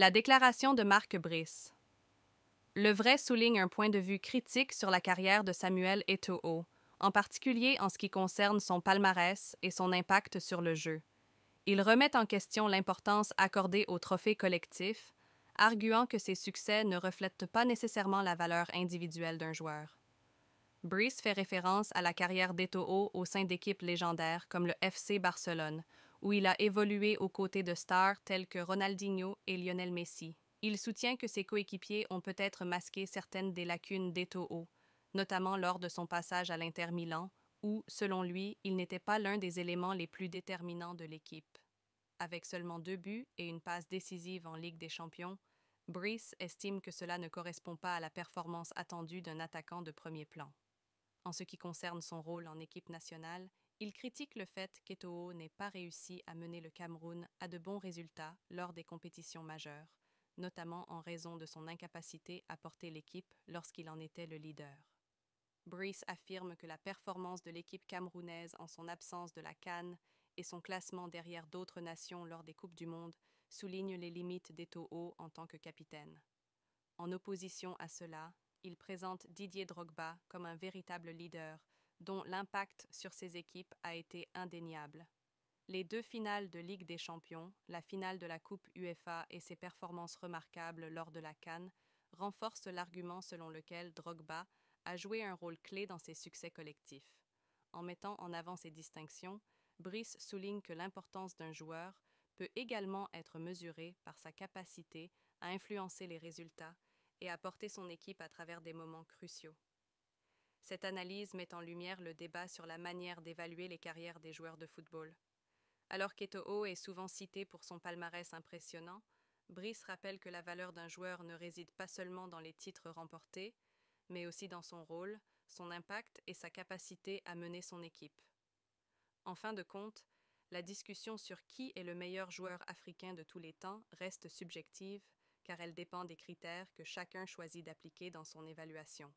La déclaration de Marc Brice. Le vrai souligne un point de vue critique sur la carrière de Samuel Eto'o, en particulier en ce qui concerne son palmarès et son impact sur le jeu. Il remet en question l'importance accordée au trophée collectif, arguant que ses succès ne reflètent pas nécessairement la valeur individuelle d'un joueur. Brice fait référence à la carrière d'Eto'o au sein d'équipes légendaires comme le FC Barcelone, où il a évolué aux côtés de stars telles que Ronaldinho et Lionel Messi. Il soutient que ses coéquipiers ont peut-être masqué certaines des lacunes d'Eto'o, notamment lors de son passage à l'Inter Milan, où, selon lui, il n'était pas l'un des éléments les plus déterminants de l'équipe. Avec seulement deux buts et une passe décisive en Ligue des Champions, Brice estime que cela ne correspond pas à la performance attendue d'un attaquant de premier plan. En ce qui concerne son rôle en équipe nationale, il critique le fait qu'Eto'o n'ait pas réussi à mener le Cameroun à de bons résultats lors des compétitions majeures, notamment en raison de son incapacité à porter l'équipe lorsqu'il en était le leader. Brice affirme que la performance de l'équipe camerounaise en son absence de la Cannes et son classement derrière d'autres nations lors des Coupes du Monde soulignent les limites d'Eto'o en tant que capitaine. En opposition à cela, il présente Didier Drogba comme un véritable leader dont l'impact sur ses équipes a été indéniable. Les deux finales de Ligue des Champions, la finale de la Coupe UEFA et ses performances remarquables lors de la Cannes renforcent l'argument selon lequel Drogba a joué un rôle clé dans ses succès collectifs. En mettant en avant ces distinctions, Brice souligne que l'importance d'un joueur peut également être mesurée par sa capacité à influencer les résultats et à porter son équipe à travers des moments cruciaux. Cette analyse met en lumière le débat sur la manière d'évaluer les carrières des joueurs de football. Alors qu'Etoho est souvent cité pour son palmarès impressionnant, Brice rappelle que la valeur d'un joueur ne réside pas seulement dans les titres remportés, mais aussi dans son rôle, son impact et sa capacité à mener son équipe. En fin de compte, la discussion sur qui est le meilleur joueur africain de tous les temps reste subjective, car elle dépend des critères que chacun choisit d'appliquer dans son évaluation.